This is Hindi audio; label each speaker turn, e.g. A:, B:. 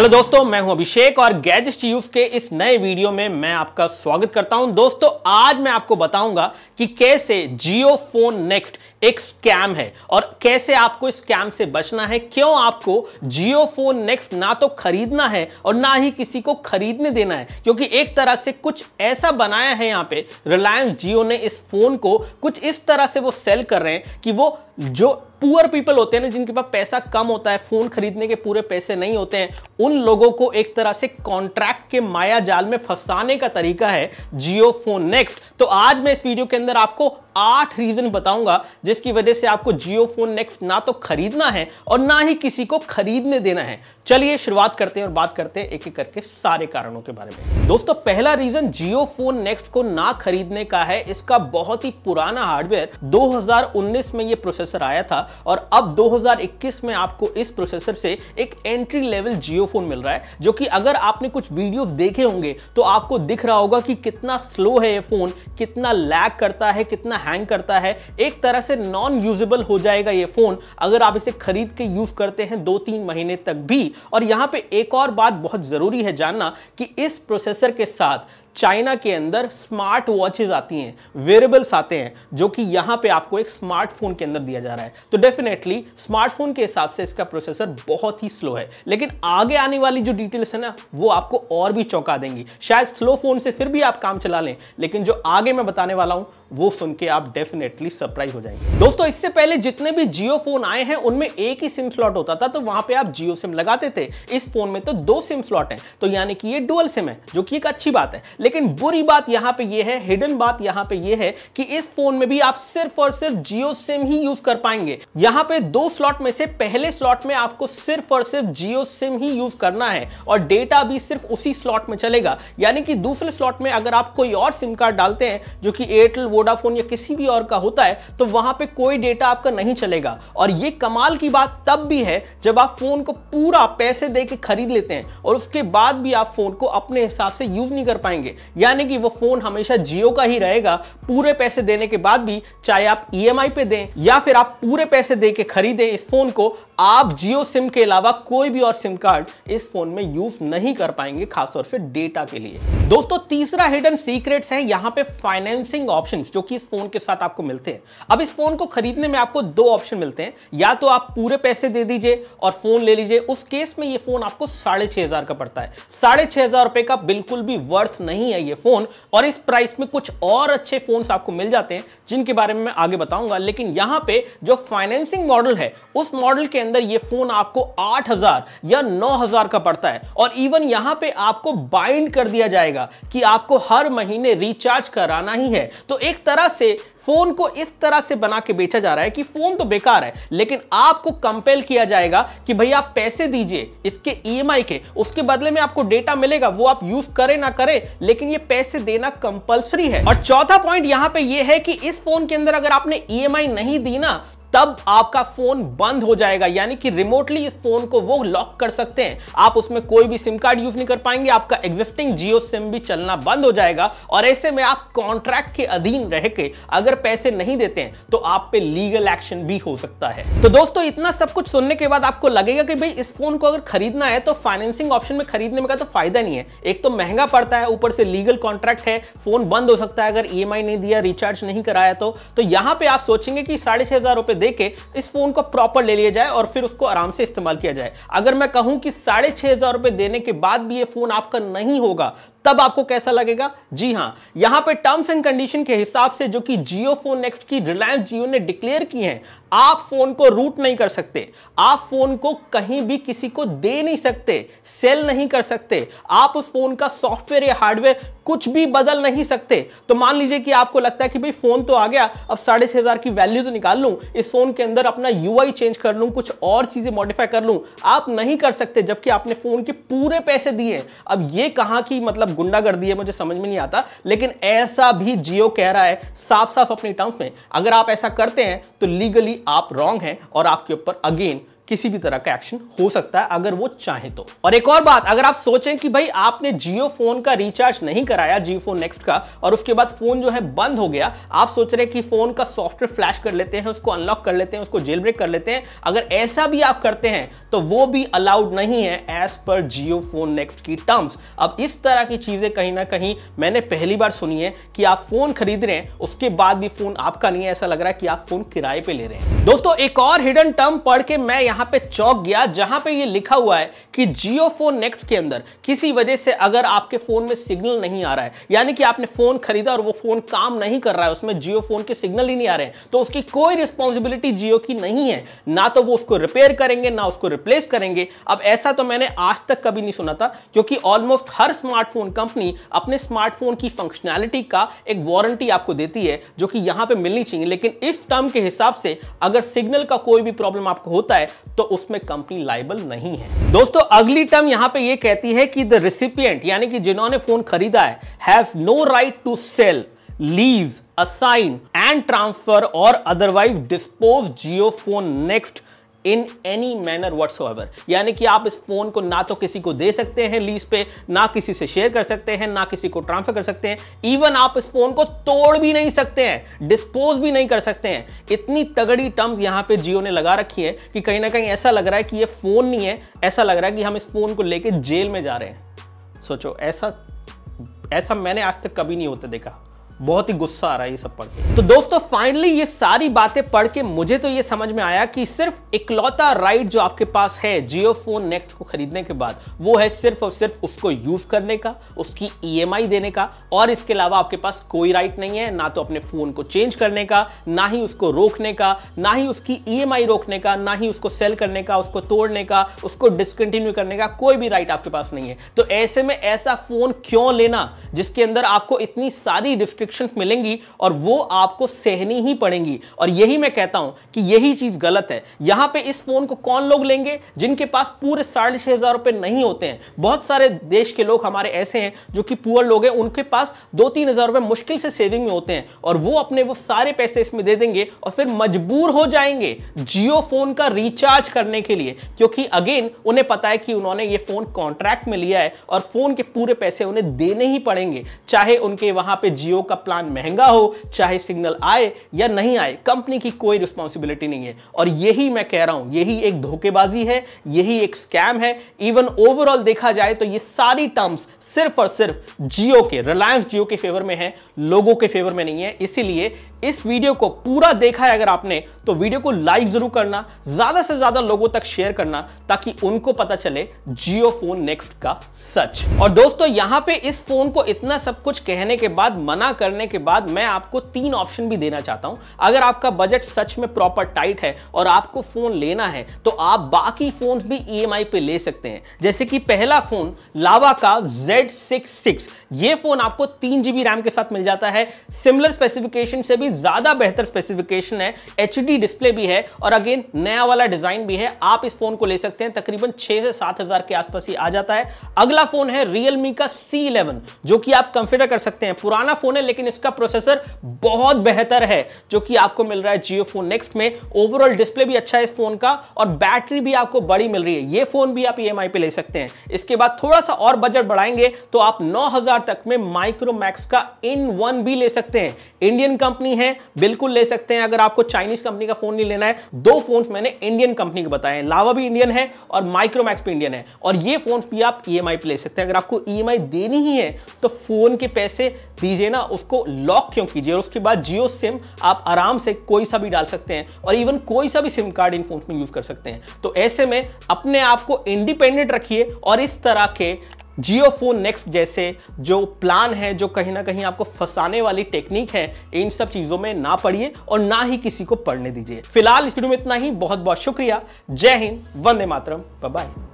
A: हेलो दोस्तों मैं हूं अभिषेक और गैजेट यूज के इस नए वीडियो में मैं आपका स्वागत करता हूं दोस्तों आज मैं आपको बताऊंगा कि कैसे जियो फोन नेक्स्ट एक स्कैम है और कैसे आपको इस स्कैम से बचना है क्यों आपको जियो फोन नेक्स्ट ना तो खरीदना है और ना ही किसी को खरीदने देना है क्योंकि एक तरह से कुछ ऐसा बनाया है यहाँ पे रिलायंस जियो ने इस फोन को कुछ इस तरह से वो सेल कर रहे हैं कि वो जो पुअर पीपल होते हैं ना जिनके पास पैसा कम होता है फोन खरीदने के पूरे पैसे नहीं होते हैं उन लोगों को एक तरह से कॉन्ट्रैक्ट के माया जाल में फंसाने का तरीका है जियो फोन नेक्स्ट तो आज मैं इस वीडियो के अंदर आपको आठ रीजन बताऊंगा जिसकी वजह से आपको जियो फोन नेक्स्ट ना तो खरीदना है और ना ही किसी को खरीदने देना है चलिए शुरुआत करते हैं और बात करते हैं एक एक करके सारे कारणों के बारे में दोस्तों पहला रीजन जियो फोन नेक्स्ट को ना खरीदने का है इसका बहुत ही पुराना हार्डवेयर दो में यह प्रोसेस प्रोसेसर आया था और अब 2021 में आपको इस प्रोसेसर से एक एंट्री लेवल जियो फोन मिल रहा है जो कि अगर आपने कुछ वीडियोस देखे होंगे तो आपको दिख रहा होगा कि कितना स्लो है ये फोन कितना लैग करता है कितना हैंग करता है एक तरह से नॉन यूजेबल हो जाएगा ये फोन अगर आप इसे खरीद के यूज करते हैं दो तीन महीने तक भी और यहां पे एक और बात बहुत जरूरी है जानना कि इस प्रोसेसर के साथ चाइना के अंदर स्मार्ट वॉचेज आती हैं वेरेबल्स आते हैं जो कि यहाँ पे आपको एक स्मार्टफोन के अंदर दिया जा रहा है तो डेफिनेटली स्मार्टफोन के हिसाब से इसका प्रोसेसर बहुत ही स्लो है लेकिन आगे आने वाली जो डिटेल्स है ना वो आपको और भी चौंका देंगी शायद स्लो फोन से फिर भी आप काम चला लें लेकिन जो आगे मैं बताने वाला हूँ वो सुन के आप डेफिनेटली सरप्राइज हो जाएंगे दोस्तों इससे पहले जितने भी जियो फोन आए हैं उनमें एक ही सिम स्लॉट होता था तो वहां पे आप जियो सिम लगाते थे इस फोन में तो दो सिम स्लॉट हैं तो यानी कि ये डुअल सिम है जो कि एक अच्छी बात है लेकिन बुरी बात यहां पे ये है हिडन बात यहां पे ये है कि इस फोन में भी आप सिर्फ और सिर्फ जियो सिम ही यूज कर पाएंगे यहां पे दो स्लॉट में से पहले स्लॉट में आपको सिर्फ और सिर्फ जियो सिम ही यूज करना है और डेटा भी सिर्फ उसी स्लॉट में चलेगा यानी कि दूसरे स्लॉट में अगर आप कोई और सिम कार्ड डालते हैं जो कि एयरटेल वोडाफोन या किसी भी और का होता है तो वहां पे कोई डेटा आपका नहीं चलेगा और ये कमाल की बात तब भी है जब आप फोन को पूरा पैसे दे के खरीद लेते हैं और उसके बाद भी आप फोन को अपने हिसाब से यूज नहीं कर पाएंगे यानी कि वो फोन हमेशा जियो का ही रहेगा पूरे पैसे देने के बाद भी चाहे आप ई e पे दें या फिर आप पूरे पैसे दे के खरीदें इस फोन को आप जियो सिम के अलावा कोई भी और सिम कार्ड इस फोन में यूज नहीं कर पाएंगे खासतौर से डेटा के लिए दोस्तों तीसरा हिडन सीक्रेट्स है यहाँ पे फाइनेंसिंग ऑप्शंस जो कि इस फोन के साथ आपको मिलते हैं अब इस फोन को खरीदने में आपको दो ऑप्शन मिलते हैं या तो आप पूरे पैसे दे दीजिए और फोन ले लीजिए उस केस में ये फोन आपको साढ़े छह हजार का पड़ता है साढ़े छह हजार रुपए का बिल्कुल भी वर्थ नहीं है ये फोन और इस प्राइस में कुछ और अच्छे फोन आपको मिल जाते हैं जिनके बारे में मैं आगे बताऊंगा लेकिन यहाँ पे जो फाइनेंसिंग मॉडल है उस मॉडल के अंदर ये फोन आपको 8000 या 9000 का पड़ता है और इवन यहां पे आपको बाइंड कर दिया जाएगा कि आपको हर महीने रिचार्ज कराना ही है तो एक तरह से फोन को इस तरह से बना के बेचा जा रहा है कि फोन तो बेकार है लेकिन आपको कंपेल किया जाएगा कि भाई आप पैसे दीजिए इसके ईएमआई e के उसके बदले में आपको डेटा मिलेगा वो आप यूज करें ना करें लेकिन ये पैसे देना कंपलसरी है और चौथा पॉइंट यहां पे ये है कि इस फोन के अंदर अगर आपने ईएमआई e नहीं दी ना तब आपका फोन बंद हो जाएगा यानी कि रिमोटली इस फोन को वो लॉक कर सकते हैं आप उसमें कोई भी सिम कार्ड यूज नहीं कर पाएंगे आपका एग्जिस्टिंग जियो सिम भी चलना बंद हो जाएगा और ऐसे में आप कॉन्ट्रैक्ट के अधीन रह के अगर पैसे नहीं देते हैं तो आप पे लीगल एक्शन भी हो सकता है तो दोस्तों इतना सब कुछ सुनने के बाद आपको लगेगा कि भाई इस फोन को अगर खरीदना है तो फाइनेंसिंग ऑप्शन में खरीदने में का तो फायदा नहीं है एक तो महंगा पड़ता है ऊपर से लीगल कॉन्ट्रैक्ट है फोन बंद हो सकता है अगर ई e नहीं दिया रिचार्ज नहीं कराया तो, तो यहां पर आप सोचेंगे कि साढ़े छह हजार रुपए दे के इस फोन को प्रॉपर ले लिया जाए और फिर उसको आराम से इस्तेमाल किया जाए अगर मैं कहूं कि साढ़े छह हजार रुपए देने के बाद भी ये फोन आपका नहीं होगा तब आपको कैसा लगेगा जी हाँ यहां पे टर्म्स एंड कंडीशन के हिसाब से जो कि जियो फोन नेक्स्ट की रिलायंस जियो ने डिक्लेयर की है आप फोन को रूट नहीं कर सकते आप फोन को कहीं भी किसी को दे नहीं सकते सेल नहीं कर सकते आप उस फोन का सॉफ्टवेयर या हार्डवेयर कुछ भी बदल नहीं सकते तो मान लीजिए कि आपको लगता है कि भाई फोन तो आ गया अब साढ़े छह हजार की वैल्यू तो निकाल लूं इस फोन के अंदर अपना यूआई चेंज कर लू कुछ और चीजें मॉडिफाई कर लू आप नहीं कर सकते जबकि आपने फोन के पूरे पैसे दिए अब ये कहां की मतलब गुंडा कर दिए मुझे समझ में नहीं आता लेकिन ऐसा भी जियो कह रहा है साफ साफ अपने टर्म्स में अगर आप ऐसा करते हैं तो लीगली आप रॉन्ग हैं और आपके ऊपर अगेन किसी भी तरह का एक्शन हो सकता है अगर वो चाहे तो और एक और बात अगर आप सोचें कि भाई आपने जियो फोन का रिचार्ज नहीं कराया जियो फोन नेक्स्ट का और उसके बाद फोन जो है बंद हो गया आप सोच रहे कि फोन का सॉफ्टवेयर फ्लैश कर लेते हैं उसको अनलॉक कर लेते हैं उसको जेल ब्रेक कर लेते हैं अगर ऐसा भी आप करते हैं तो वो भी अलाउड नहीं है एज पर जियो फोन नेक्स्ट की टर्म्स अब इस तरह की चीजें कहीं ना कहीं मैंने पहली बार सुनी है कि आप फोन खरीद रहे हैं उसके बाद भी फोन आपका नहीं है ऐसा लग रहा है कि आप फोन किराए पे ले रहे हैं दोस्तों एक और हिडन टर्म पढ़ के मैं यहां यहां पे चौक गया जहां पे ये लिखा हुआ है कि जियो फोन नेक्स्ट के अंदर किसी वजह से अगर आपके फोन में सिग्नल नहीं आ रहा है यानी कि आपने फोन खरीदा और वो फोन काम नहीं कर रहा है उसमें जियो फोन के सिग्नल ही नहीं आ रहे हैं तो उसकी कोई रिस्पॉन्सिबिलिटी जियो की नहीं है ना तो वो उसको रिपेयर करेंगे ना उसको रिप्लेस करेंगे अब ऐसा तो मैंने आज तक कभी नहीं सुना था क्योंकि ऑलमोस्ट हर स्मार्टफोन कंपनी अपने स्मार्टफोन की फंक्शनैलिटी का एक वारंटी आपको देती है जो कि यहां पर मिलनी चाहिए लेकिन इस टर्म के हिसाब से अगर सिग्नल का कोई भी प्रॉब्लम आपको होता है तो उसमें कंपनी लाइबल नहीं है दोस्तों अगली टर्म यहां पे ये कहती है कि द रिसिपियंट यानी कि जिन्होंने फोन खरीदा है have no right to sell lease assign and transfer और otherwise dispose Jio phone next in any manner whatsoever यानी कि आप इस फोन को ना तो किसी को दे सकते हैं लीज पे ना किसी से शेयर कर सकते हैं ना किसी को ट्रांसफर कर सकते हैं इवन आप इस फोन को तोड़ भी नहीं सकते हैं डिस्पोज भी नहीं कर सकते हैं इतनी तगड़ी टर्म्स यहां पे जियो ने लगा रखी है कि कहीं ना कहीं ऐसा लग रहा है कि ये फोन नहीं है ऐसा लग रहा है कि हम इस फोन को लेकर जेल में जा रहे हैं सोचो ऐसा ऐसा मैंने आज तक कभी नहीं होता देखा बहुत ही गुस्सा आ रहा है ये सब पढ़ के तो दोस्तों फाइनली ये सारी बातें पढ़ के मुझे तो ये समझ में आया कि सिर्फ इकलौता राइट जो आपके पास है जियो फोन नेक्स्ट को खरीदने के बाद वो है सिर्फ और सिर्फ उसको यूज करने का उसकी ई e देने का और इसके अलावा आपके पास कोई राइट नहीं है ना तो अपने फोन को चेंज करने का ना ही उसको रोकने का ना ही उसकी ई e रोकने का ना ही उसको सेल करने का उसको तोड़ने का उसको डिसकंटिन्यू करने का कोई भी राइट आपके पास नहीं है तो ऐसे में ऐसा फोन क्यों लेना जिसके अंदर आपको इतनी सारी डिस्ट्रिक्ट रिस्ट्रिक्शन मिलेंगी और वो आपको सहनी ही पड़ेंगी और यही मैं कहता हूं कि यही चीज गलत है यहां पे इस फोन को कौन लोग लेंगे जिनके पास पूरे साढ़े छह हजार रुपए नहीं होते हैं बहुत सारे देश के लोग हमारे ऐसे हैं जो कि पुअर लोग हैं उनके पास दो तीन हजार रुपए मुश्किल से सेविंग में होते हैं और वो अपने वो सारे पैसे इसमें दे देंगे और फिर मजबूर हो जाएंगे जियो फोन का रिचार्ज करने के लिए क्योंकि अगेन उन्हें पता है कि उन्होंने ये फोन कॉन्ट्रैक्ट में लिया है और फोन के पूरे पैसे उन्हें देने ही पड़ेंगे चाहे उनके वहां पे जियो का प्लान महंगा हो चाहे सिग्नल आए या नहीं आए कंपनी की कोई रिस्पॉन्सिबिलिटी नहीं है और यही मैं कह रहा हूं यही एक धोखेबाजी है यही एक स्कैम है इवन ओवरऑल देखा जाए तो ये सारी टर्म्स सिर्फ और सिर्फ जियो के रिलायंस जियो के फेवर में है लोगों के फेवर में नहीं है इसीलिए इस वीडियो को पूरा देखा है अगर आपने तो वीडियो को लाइक जरूर करना ज्यादा से ज्यादा लोगों तक शेयर करना ताकि उनको पता चले जियो फोन नेक्स्ट का सच और दोस्तों यहां पे इस फोन को इतना सब कुछ कहने के बाद मना करने के बाद मैं आपको तीन ऑप्शन भी देना चाहता हूं अगर आपका बजट सच में प्रॉपर टाइट है और आपको फोन लेना है तो आप बाकी फोन भी ई e पे ले सकते हैं जैसे कि पहला फोन लावा का जेड सिक्स सिक्स ये फोन आपको तीन रैम के साथ मिल जाता है सिमिलर स्पेसिफिकेशन से भी काफी ज्यादा बेहतर स्पेसिफिकेशन है एच डिस्प्ले भी है और अगेन नया वाला डिजाइन भी है आप इस फोन को ले सकते हैं तकरीबन छह से सात हजार के आसपास ही आ जाता है अगला फोन है रियलमी का C11 जो कि आप कंसिडर कर सकते हैं पुराना फोन है लेकिन इसका प्रोसेसर बहुत बेहतर है जो कि आपको मिल रहा है जियो फोन नेक्स्ट में ओवरऑल डिस्प्ले भी अच्छा है इस फोन का और बैटरी भी आपको बड़ी मिल रही है ये फोन भी आप ई e पे ले सकते हैं इसके बाद थोड़ा सा और बजट बढ़ाएंगे तो आप नौ तक में माइक्रोमैक्स का इन वन भी ले सकते हैं इंडियन कंपनी हैं बिल्कुल ले सकते हैं अगर आपको चाइनीज कंपनी का फोन नहीं लेना है दो फोन मैंने इंडियन कंपनी के बताए हैं लावा भी इंडियन है और माइक्रोमैक्स भी इंडियन है और ये फोन भी आप ई e पे ले सकते हैं अगर आपको ई e देनी ही है तो फोन के पैसे दीजिए ना उसको लॉक क्यों कीजिए और उसके बाद जियो सिम आप आराम से कोई सा भी डाल सकते हैं और इवन कोई सा भी सिम कार्ड इन फोन में यूज कर सकते हैं तो ऐसे में अपने आप को इंडिपेंडेंट रखिए और इस तरह के जियो फोन नेक्स्ट जैसे जो प्लान है जो कहीं ना कहीं आपको फंसाने वाली टेक्निक है इन सब चीज़ों में ना पढ़िए और ना ही किसी को पढ़ने दीजिए फिलहाल इस वीडियो में इतना ही बहुत बहुत शुक्रिया जय हिंद वंदे मातरम बाय